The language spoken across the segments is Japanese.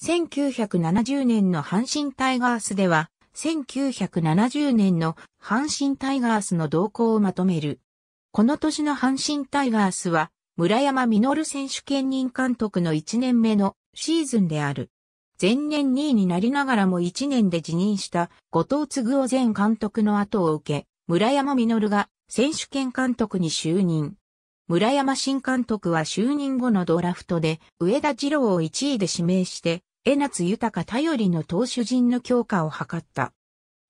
1970年の阪神タイガースでは、1970年の阪神タイガースの動向をまとめる。この年の阪神タイガースは、村山実選手兼任監督の1年目のシーズンである。前年2位になりながらも1年で辞任した後藤嗣夫前監督の後を受け、村山実が選手権監督に就任。村山新監督は就任後のドラフトで上田二郎を1位で指名して江夏豊頼りの投手陣の強化を図った。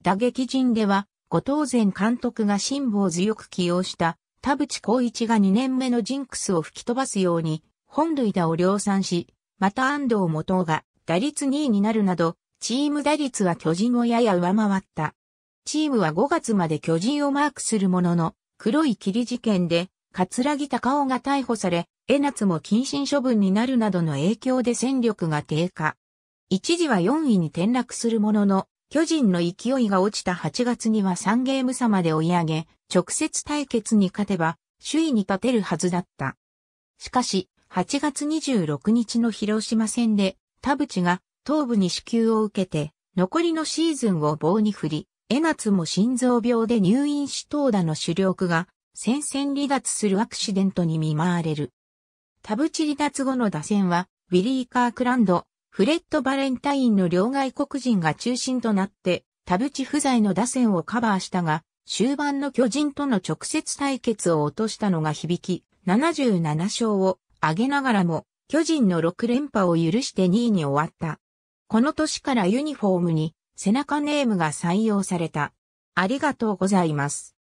打撃陣では、後藤前監督が辛抱強く起用した田淵光一が2年目のジンクスを吹き飛ばすように、本塁打を量産し、また安藤元が打率2位になるなど、チーム打率は巨人をやや上回った。チームは5月まで巨人をマークするものの、黒い霧事件で葛城隆夫が逮捕され、江夏も謹慎処分になるなどの影響で戦力が低下。一時は4位に転落するものの、巨人の勢いが落ちた8月には3ゲーム差まで追い上げ、直接対決に勝てば、首位に立てるはずだった。しかし、8月26日の広島戦で、田淵が頭部に支給を受けて、残りのシーズンを棒に振り、江夏も心臓病で入院し投打の主力が戦線離脱するアクシデントに見舞われる。田淵離脱後の打線は、ウィリー・カークランド、フレッド・バレンタインの両外国人が中心となって、田淵不在の打線をカバーしたが、終盤の巨人との直接対決を落としたのが響き、77勝を挙げながらも、巨人の6連覇を許して2位に終わった。この年からユニフォームに背中ネームが採用された。ありがとうございます。